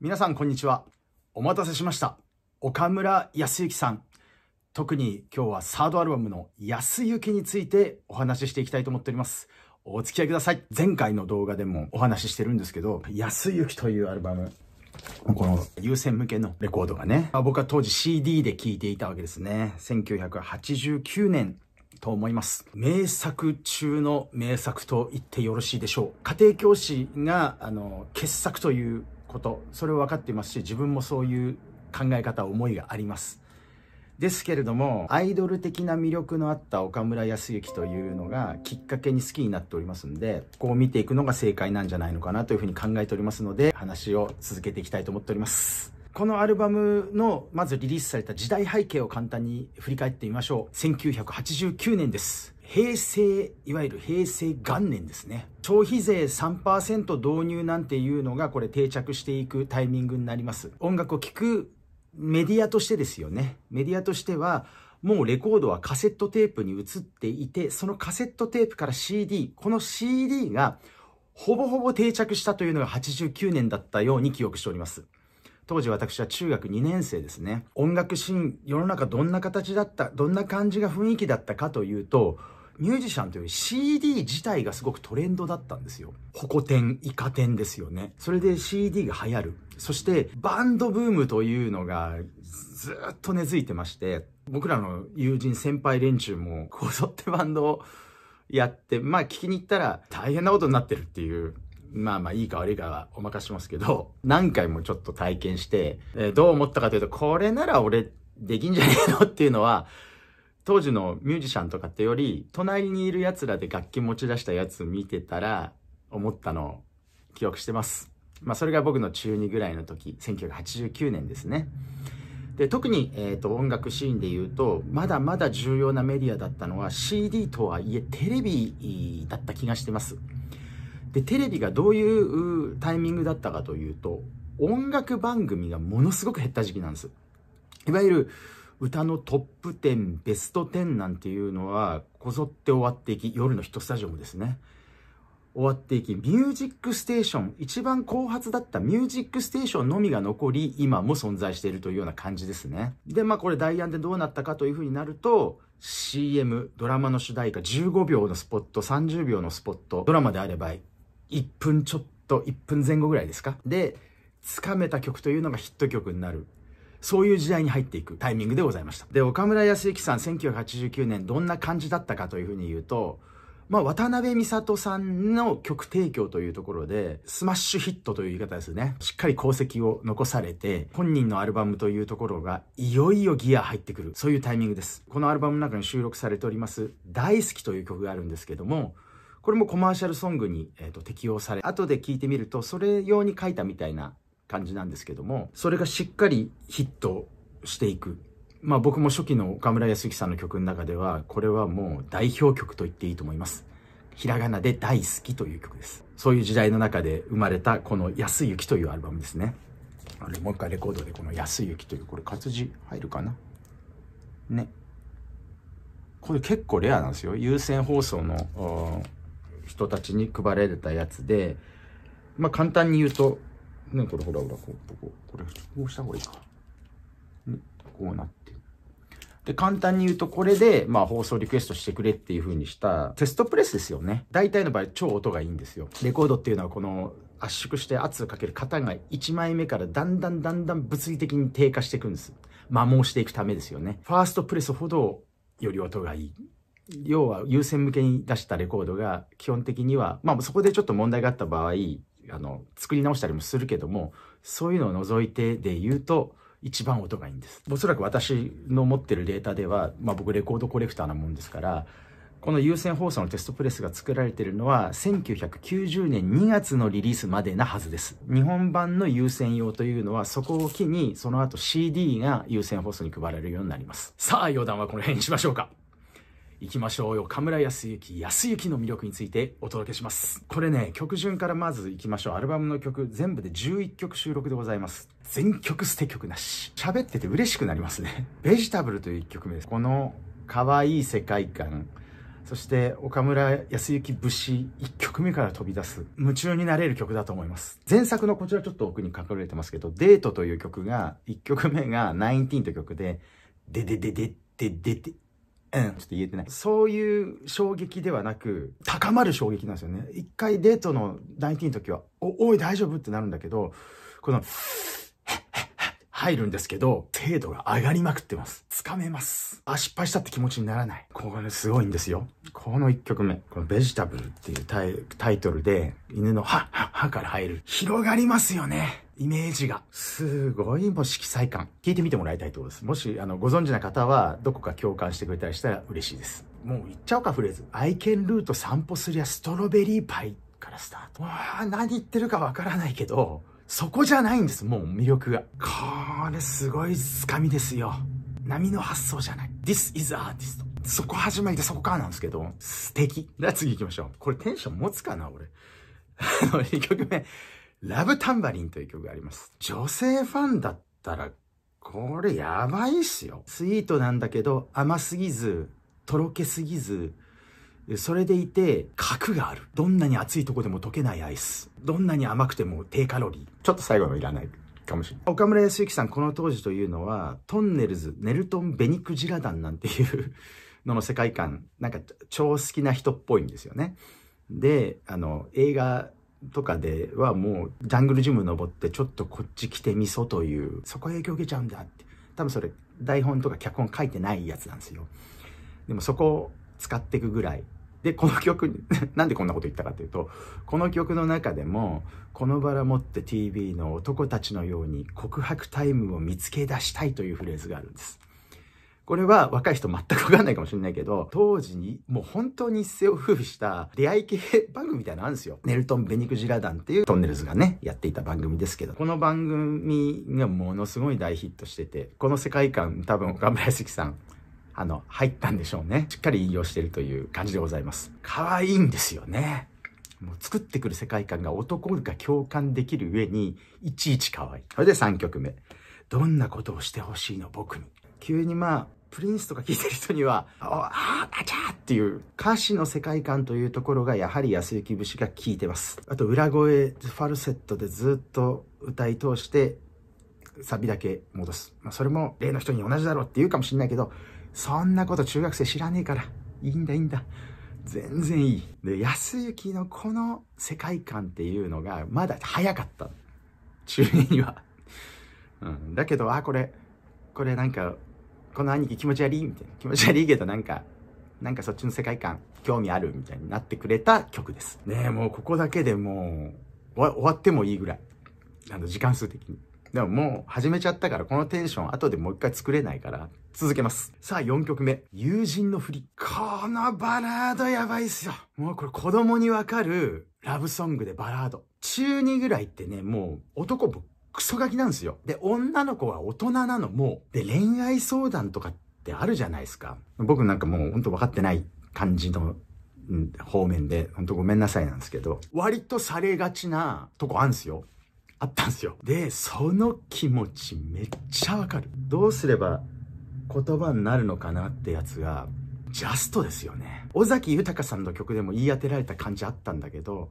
皆さんこんにちは。お待たせしました。岡村康之さん。特に今日はサードアルバムの安行についてお話ししていきたいと思っております。お付き合いください。前回の動画でもお話ししてるんですけど、安行というアルバム。この優先向けのレコードがね、僕は当時 CD で聴いていたわけですね。1989年と思います。名作中の名作と言ってよろしいでしょう。家庭教師が、あの、傑作ということそれを分かっていますし自分もそういう考え方思いがありますですけれどもアイドル的な魅力のあった岡村康之というのがきっかけに好きになっておりますんでこう見ていくのが正解なんじゃないのかなというふうに考えておりますので話を続けていきたいと思っておりますこのアルバムのまずリリースされた時代背景を簡単に振り返ってみましょう1989年です平成、いわゆる平成元年ですね。消費税3%導入なんていうのがこれ定着していくタイミングになります。音楽を聴くメディアとしてですよね。メディアとしては、もうレコードはカセットテープに移っていて、そのカセットテープから CD、この CD がほぼほぼ定着したというのが89年だったように記憶しております。当時私は中学2年生ですね。音楽シーン、世の中どんな形だった、どんな感じが雰囲気だったかというと、ミュージシャンというより CD 自体がすごくトレンドだったんですよ。ホコ天、イカ天ですよね。それで CD が流行る。そしてバンドブームというのがずっと根付いてまして、僕らの友人先輩連中もこぞってバンドをやって、まあ聞きに行ったら大変なことになってるっていう。まあまあいいか悪いかはお任せしますけど、何回もちょっと体験して、えー、どう思ったかというと、これなら俺できんじゃねえのっていうのは、当時のミュージシャンとかってより、隣にいる奴らで楽器持ち出したやつ見てたら、思ったのを記憶してます。まあ、それが僕の中2ぐらいの時、1989年ですね。で、特に、えっ、ー、と、音楽シーンで言うと、まだまだ重要なメディアだったのは CD とはいえテレビだった気がしてます。で、テレビがどういうタイミングだったかというと、音楽番組がものすごく減った時期なんです。いわゆる、歌のトップ10、ベスト10なんていうのは、こぞって終わっていき、夜のヒットスタジオもですね。終わっていき、ミュージックステーション、一番後発だったミュージックステーションのみが残り、今も存在しているというような感じですね。で、まあこれダイアンでどうなったかというふうになると、CM、ドラマの主題歌、15秒のスポット、30秒のスポット、ドラマであれば、1分ちょっと、1分前後ぐらいですかで、つかめた曲というのがヒット曲になる。そういう時代に入っていくタイミングでございました。で、岡村康之さん、1989年、どんな感じだったかというふうに言うと、まあ、渡辺美里さんの曲提供というところで、スマッシュヒットという言い方ですね。しっかり功績を残されて、本人のアルバムというところが、いよいよギア入ってくる。そういうタイミングです。このアルバムの中に収録されております、大好きという曲があるんですけども、これもコマーシャルソングに、えーと、適用され、後で聴いてみると、それ用に書いたみたいな感じなんですけども、それがしっかりヒットしていく。まあ僕も初期の岡村康之さんの曲の中では、これはもう代表曲と言っていいと思います。ひらがなで大好きという曲です。そういう時代の中で生まれたこの安雪というアルバムですね。あれ、もう一回レコードでこの安雪という、これ活字入るかなね。これ結構レアなんですよ。優先放送の人たちに配られたやつで、まあ簡単に言うと、ね、これほらほら、こう、こここれ、こうした方がいいか。ね、こうなって。で、簡単に言うと、これで、まあ、放送リクエストしてくれっていう風にしたテストプレスですよね。大体の場合、超音がいいんですよ。レコードっていうのは、この、圧縮して圧をかける型が1枚目からだんだんだんだん物理的に低下していくんです。摩耗していくためですよね。ファーストプレスほどより音がいい。要は優先向けに出したレコードが基本的には、まあそこでちょっと問題があった場合、あの作り直したりもするけどもそういうのを除いてで言うと一番音がいいんですおそらく私の持ってるデータでは、まあ、僕レコードコレクターなもんですからこの有線放送のテストプレスが作られているのは1990年2月のリリースまでなはずです日本版の有線用というのはそこを機にその後 CD が有線放送に配られるようになりますさあ余談はこの辺にしましょうか行きましょうよ。岡村康之、康之の魅力についてお届けします。これね、曲順からまず行きましょう。アルバムの曲、全部で11曲収録でございます。全曲捨て曲なし。喋ってて嬉しくなりますね。ベジタブルという1曲目です。この可愛い世界観。そして岡村康武節1曲目から飛び出す夢中になれる曲だと思います。前作のこちらちょっと奥に書かれてますけど、デートという曲が、1曲目が19という曲で、でででででででうん、ちょっと言えてないそういう衝撃ではなく高まる衝撃なんですよね一回デートの19の時は「おおい大丈夫?」ってなるんだけどこの「入るんですけど、精度が上がりまくってます。掴めます。あ、失敗したって気持ちにならない。これすごいんですよ。この1曲目。このベジタブルっていうタイトルで、犬の歯、歯、歯から入る。広がりますよね。イメージが。すごいもう色彩感。聞いてみてもらいたいと思います。もし、あの、ご存知な方は、どこか共感してくれたりしたら嬉しいです。もう行っちゃおうか、フレーズ。愛犬ルート散歩すりゃストロベリーパイからスタート。わあ、何言ってるかわからないけど、そこじゃないんです、もう魅力が。これすごい掴みですよ。波の発想じゃない。This is artist. そこ始まりでそこからなんですけど、素敵。ゃあ次行きましょう。これテンション持つかな、俺。あの、2曲目。ラブタンバリンという曲があります。女性ファンだったら、これやばいっすよ。スイートなんだけど、甘すぎず、とろけすぎず、それでいて、核がある。どんなに熱いとこでも溶けないアイス。どんなに甘くても低カロリー。ちょっと最後のいらない。かもしれない岡村康之さんこの当時というのはトンネルズネルトン・ベニクジラ団なんていうの の世界観なんか超好きな人っぽいんですよね。であの映画とかではもうジャングルジム登ってちょっとこっち来てみそというそこ影響受けちゃうんだって多分それ台本とか脚本書いてないやつなんですよ。でもそこを使っていくぐらいで、この曲、なんでこんなこと言ったかっていうと、この曲の中でも、このバラ持って TV の男たちのように告白タイムを見つけ出したいというフレーズがあるんです。これは若い人全くわかんないかもしれないけど、当時にもう本当に一世を風靡した出会い系番組みたいなのあるんですよ。ネルトン・ベニクジラ団っていうトンネルズがね、やっていた番組ですけど、この番組がものすごい大ヒットしてて、この世界観多分岡村屋敷さんあの、入ったんでしょうね。しっかり引用してるという感じでございます。可愛いんですよね。もう作ってくる世界観が男が共感できる上に、いちいち可愛い。それで3曲目。どんなことをしてほしいの僕に。急にまあ、プリンスとか聞いてる人には、ああ、あちゃっていう歌詞の世界観というところがやはり安幸節が効いてます。あと裏声、ファルセットでずっと歌い通して、サビだけ戻す。まあそれも例の人に同じだろうって言うかもしれないけど、そんなこと中学生知らねえから。いいんだ、いいんだ。全然いい。で、安幸のこの世界観っていうのが、まだ早かった。中2には。うん。だけど、あ、これ、これなんか、この兄貴気持ち悪いみたいな。気持ち悪いけど、なんか、なんかそっちの世界観、興味あるみたいになってくれた曲です。ねえ、もうここだけでもう、終わってもいいぐらい。あの、時間数的に。でももう始めちゃったからこのテンション後でもう一回作れないから続けます。さあ4曲目。友人の振り。このバラードやばいっすよ。もうこれ子供にわかるラブソングでバラード。中2ぐらいってね、もう男ぶっクソガキなんですよ。で、女の子は大人なのも、で、恋愛相談とかってあるじゃないですか。僕なんかもうほんと分かってない感じの方面で、ほんとごめんなさいなんですけど、割とされがちなとこあるんですよ。あったんですよ。で、その気持ちめっちゃわかる。どうすれば言葉になるのかなってやつが、ジャストですよね。尾崎豊さんの曲でも言い当てられた感じあったんだけど、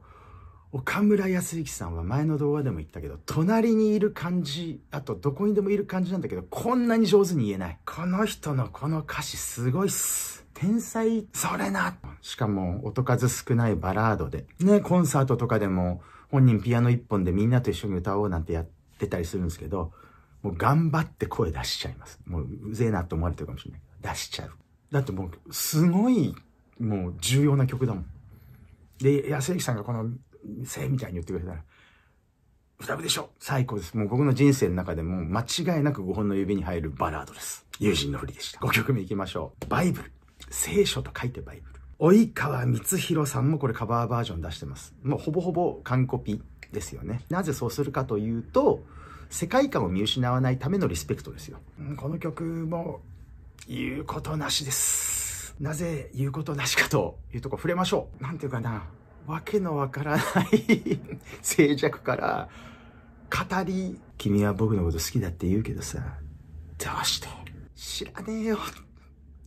岡村康之さんは前の動画でも言ったけど、隣にいる感じ、あとどこにでもいる感じなんだけど、こんなに上手に言えない。この人のこの歌詞すごいっす。天才、それなしかも音数少ないバラードで。ね、コンサートとかでも、本人ピアノ一本でみんなと一緒に歌おうなんてやってたりするんですけど、もう頑張って声出しちゃいます。もううぜえなって思われてるかもしれないけど、出しちゃう。だってもう、すごい、もう重要な曲だもん。で、安幸さんがこの、せいみたいに言ってくれたら、歌うでしょ最高です。もう僕の人生の中でも間違いなく5本の指に入るバラードです。友人のふりでした。5曲目いきましょう。バイブル。聖書と書いてバイブル。及川光弘さんもこれカバーバージョン出してます。もうほぼほぼ完コピですよね。なぜそうするかというと、世界観を見失わないためのリスペクトですよ。この曲も言うことなしです。なぜ言うことなしかというとこ触れましょう。なんていうかな、わけのわからない 静寂から語り、君は僕のこと好きだって言うけどさ、どうして知らねえよ。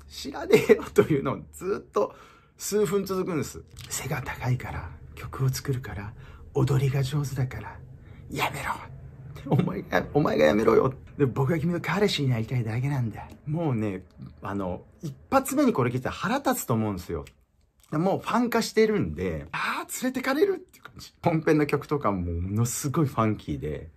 知らねえよというのをずっと数分続くんです背が高いから曲を作るから踊りが上手だからやめろお前が、お前がやめろよ。で、僕は君の彼氏になりたいだけなんだ。もうね、あの、一発目にこれ聞いたら腹立つと思うんですよ。もうファン化してるんで、ああ、連れてかれるっていう感じ。本編の曲とかもものすごいファンキーで、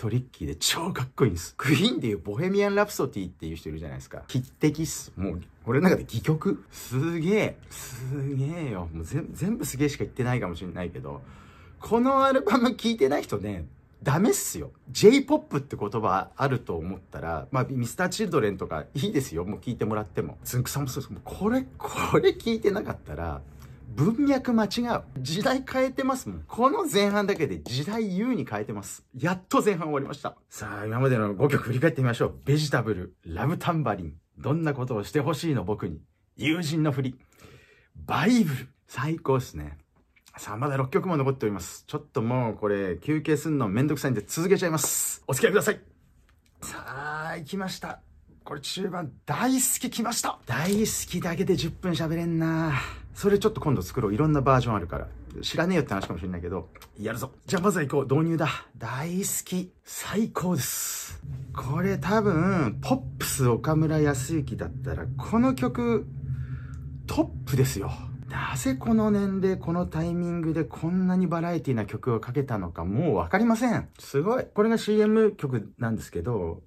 トリッキーで超かっこいいです。クイーンでいうボヘミアン・ラプソティっていう人いるじゃないですか。匹敵っす。もう、俺の中で戯曲。すげえ。すげえよ。もう全部すげえしか言ってないかもしれないけど、このアルバム聴いてない人ね、ダメっすよ。J-POP って言葉あると思ったら、まあ、ミスターチルドレンとかいいですよ。もう聞いてもらっても。ズンクさんもそうです。もうこれ、これ聞いてなかったら、文脈間違う。時代変えてますもん。この前半だけで時代優に変えてます。やっと前半終わりました。さあ、今までの5曲振り返ってみましょう。ベジタブル、ラブタンバリン、どんなことをしてほしいの僕に、友人の振り、バイブル、最高っすね。さあ、まだ6曲も残っております。ちょっともうこれ、休憩すんのめんどくさいんで続けちゃいます。お付き合いください。さあ、行きました。これ中盤大好き来ました。大好きだけで10分喋れんな。それちょっと今度作ろう。いろんなバージョンあるから。知らねえよって話かもしれないけど、やるぞ。じゃあまずは行こう。導入だ。大好き。最高です。これ多分、ポップス岡村康之だったら、この曲、トップですよ。なぜこの年齢、このタイミングでこんなにバラエティな曲をかけたのかもうわかりません。すごい。これが CM 曲なんですけど、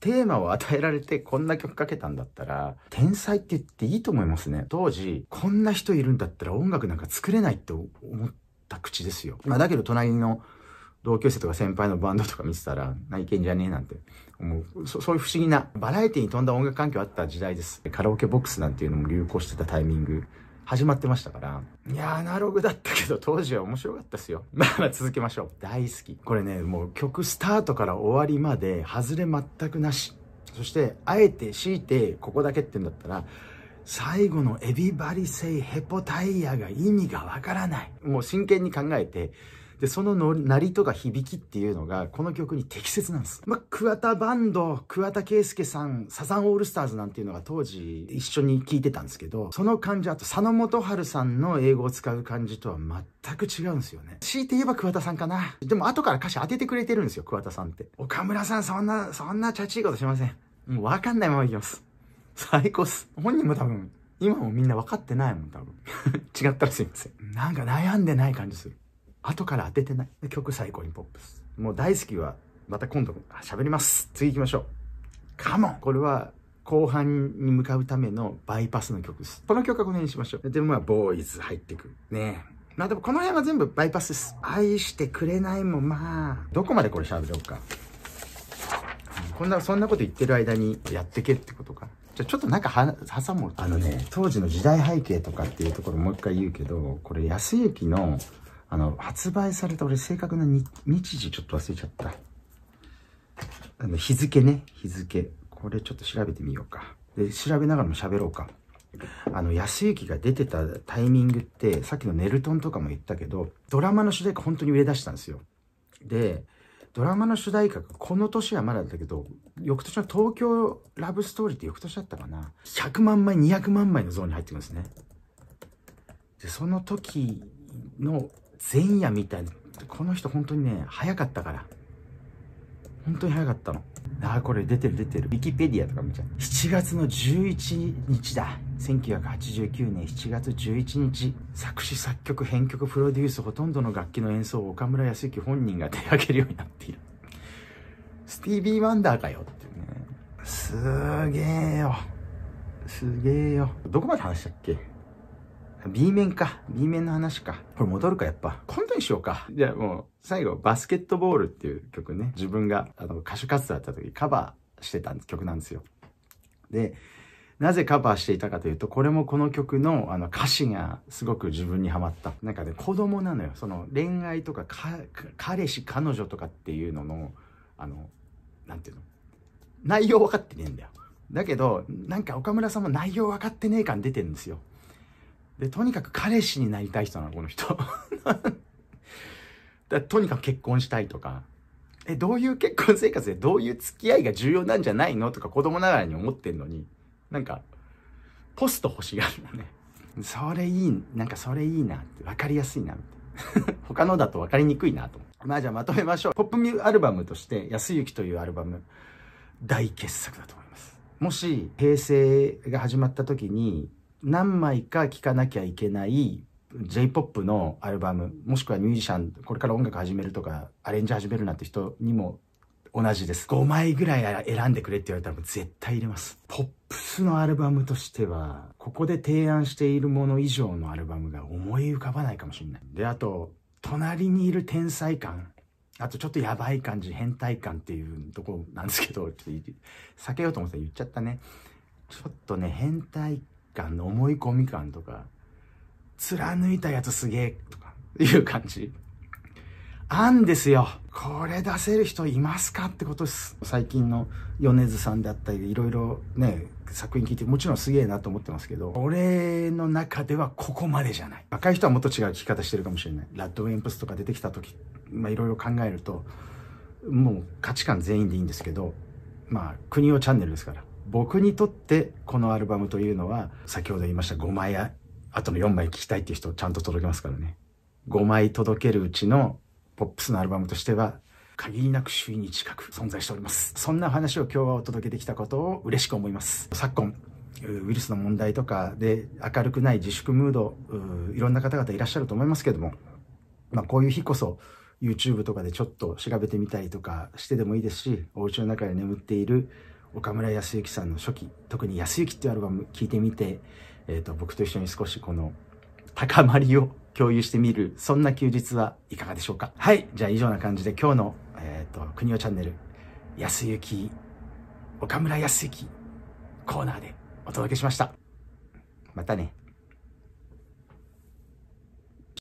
テーマを与えられてこんな曲かけたんだったら、天才って言っていいと思いますね。当時、こんな人いるんだったら音楽なんか作れないって思った口ですよ。まあだけど隣の同級生とか先輩のバンドとか見てたら、内いけんじゃねえなんて思うそ。そういう不思議な、バラエティに富んだ音楽環境あった時代です。カラオケボックスなんていうのも流行してたタイミング始まってましたから。いや、アナログだったけど、当時は面白かったですよ。まあまあ続けましょう。大好き。これね、もう曲スタートから終わりまで、外れ全くなし。そして、あえて強いて、ここだけってうんだったら、最後のエビバリセイヘポタイヤが意味がわからない。もう真剣に考えて、で、そのの鳴りとか響きっていうのが、この曲に適切なんです。まあ、桑田バンド、桑田圭介さん、サザンオールスターズなんていうのが当時一緒に聴いてたんですけど、その感じ、あと佐野元春さんの英語を使う感じとは全く違うんですよね。強いて言えば桑田さんかな。でも後から歌詞当ててくれてるんですよ、桑田さんって。岡村さん、そんな、そんなチャチいことしません。もうわかんないままいきます。最高っす。本人も多分、今もみんな分かってないもん、多分。違ったらすいません。なんか悩んでない感じする。後から当ててない曲最高にポップス。もう大好きは、また今度喋ります。次行きましょう。カモンこれは、後半に向かうためのバイパスの曲です。この曲はこの辺にしましょう。で、まあ、ボーイズ入ってくる。ねえ。まあでもこの辺は全部バイパスです。愛してくれないもまあ。どこまでこれ喋ろうか。こんな、そんなこと言ってる間にやってけってことか。じゃ、ちょっとなんかは、挟もう。あのね、当時の時代背景とかっていうところもう一回言うけど、これ安行のあの、発売された、俺正確な日時ちょっと忘れちゃった。あの、日付ね、日付。これちょっと調べてみようか。で、調べながらも喋ろうか。あの、安行が出てたタイミングって、さっきのネルトンとかも言ったけど、ドラマの主題歌本当に売れ出したんですよ。で、ドラマの主題歌がこの年はまだだけど、翌年の東京ラブストーリーって翌年だったかな。100万枚、200万枚のゾーンに入ってくるんですね。で、その時の前夜みたいな。この人本当にね、早かったから。本当に早かったの。ああ、これ出てる出てる。ウィキペディアとか見ちゃう。7月の11日だ。1989年7月11日。作詞作曲、編曲、プロデュース、ほとんどの楽器の演奏を岡村康之本人が手掛けるようになっている。スティービー・ワンダーかよっていうね。すげえよ。すげえよ。どこまで話したっけ B 面か。B 面の話か。これ戻るか、やっぱ。コントにしようか。じゃあもう、最後、バスケットボールっていう曲ね。自分が、あの、歌手活動だった時、カバーしてた曲なんですよ。で、なぜカバーしていたかというと、これもこの曲のあの歌詞がすごく自分にはまった。なんかね、子供なのよ。その恋愛とか彼氏、彼女とかっていうのの、あの、なんていうの内容分かってねえんだよ。だけど、なんか岡村さんも内容分かってねえ感出てるんですよ。で、とにかく彼氏になりたい人なの、この人。だとにかく結婚したいとか、え、どういう結婚生活でどういう付き合いが重要なんじゃないのとか子供ながらに思ってんのに、なんか、ポスト欲しがるのね。それいい、なんかそれいいなって、わかりやすいな、みたいな。他のだと分かりにくいなと。まあじゃあまとめましょう。ポップミューアルバムとして、安行というアルバム、大傑作だと思います。もし、平成が始まった時に、何枚か聴かなきゃいけない J-POP のアルバム、もしくはミュージシャン、これから音楽始めるとか、アレンジ始めるなんて人にも同じです。5枚ぐらい選んでくれって言われたらもう絶対入れます。ポップスのアルバムとしては、ここで提案しているもの以上のアルバムが思い浮かばないかもしれない。で、あと、隣にいる天才感。あとちょっとやばい感じ、変態感っていうとこなんですけど、ちょっと避けようと思って言っちゃったね。ちょっとね、変態感の思い込み感とか、貫いたやつすげえとか、いう感じ。あんですよ。これ出せる人いますかってことです。最近の米津さんだったり、いろいろね、作品聞いて、もちろんすげえなと思ってますけど、俺の中ではここまでじゃない。若い人はもっと違う聞き方してるかもしれない。ラッドウェンプスとか出てきた時、まあいろいろ考えると、もう価値観全員でいいんですけど、まあ国をチャンネルですから。僕にとってこのアルバムというのは先ほど言いました5枚あとの4枚聴きたいっていう人をちゃんと届けますからね5枚届けるうちのポップスのアルバムとしては限りなく周囲に近く存在しておりますそんな話を今日はお届けできたことを嬉しく思います昨今ウイルスの問題とかで明るくない自粛ムードいろんな方々いらっしゃると思いますけども、まあ、こういう日こそ YouTube とかでちょっと調べてみたりとかしてでもいいですしお家の中で眠っている岡村康之さんの初期特に「康之」っていうアルバム聴いてみて、えーと、僕と一緒に少しこの高まりを共有してみるそんな休日はいかがでしょうかはいじゃあ以上な感じで今日の「えーと、国尾チャンネル康之岡村康之」コーナーでお届けしましたまたね